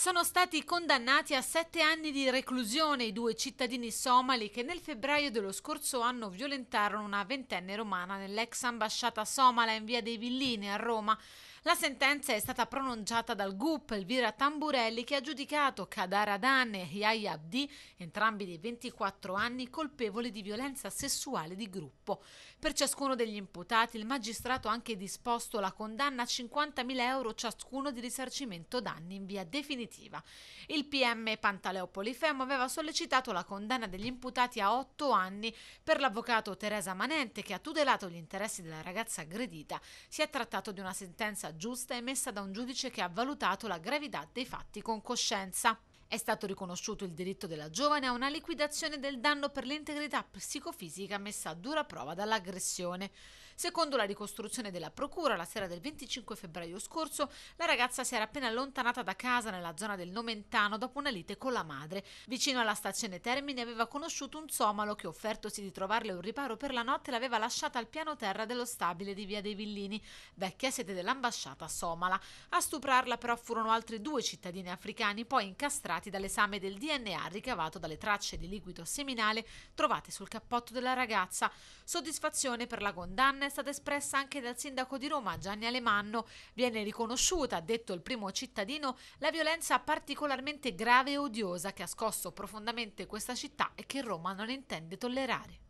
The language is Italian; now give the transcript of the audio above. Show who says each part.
Speaker 1: Sono stati condannati a sette anni di reclusione i due cittadini somali che nel febbraio dello scorso anno violentarono una ventenne romana nell'ex ambasciata somala in via dei Villini a Roma. La sentenza è stata pronunciata dal GUP Elvira Tamburelli che ha giudicato Kadar Adan e Yahya Abdi, entrambi di 24 anni, colpevoli di violenza sessuale di gruppo. Per ciascuno degli imputati il magistrato ha anche disposto la condanna a 50.000 euro ciascuno di risarcimento danni in via definitiva. Il PM Pantaleo Polifemo aveva sollecitato la condanna degli imputati a 8 anni per l'avvocato Teresa Manente che ha tutelato gli interessi della ragazza aggredita. Si è trattato di una sentenza giusta emessa da un giudice che ha valutato la gravità dei fatti con coscienza. È stato riconosciuto il diritto della giovane a una liquidazione del danno per l'integrità psicofisica messa a dura prova dall'aggressione. Secondo la ricostruzione della Procura, la sera del 25 febbraio scorso, la ragazza si era appena allontanata da casa nella zona del Nomentano dopo una lite con la madre. Vicino alla stazione Termini aveva conosciuto un somalo che, offertosi di trovarle un riparo per la notte, l'aveva lasciata al piano terra dello stabile di Via dei Villini, vecchia sede dell'ambasciata somala. A stuprarla però furono altri due cittadini africani, poi incastrati risultati dall'esame del DNA ricavato dalle tracce di liquido seminale trovate sul cappotto della ragazza. Soddisfazione per la condanna è stata espressa anche dal sindaco di Roma Gianni Alemanno. Viene riconosciuta, ha detto il primo cittadino, la violenza particolarmente grave e odiosa che ha scosso profondamente questa città e che Roma non intende tollerare.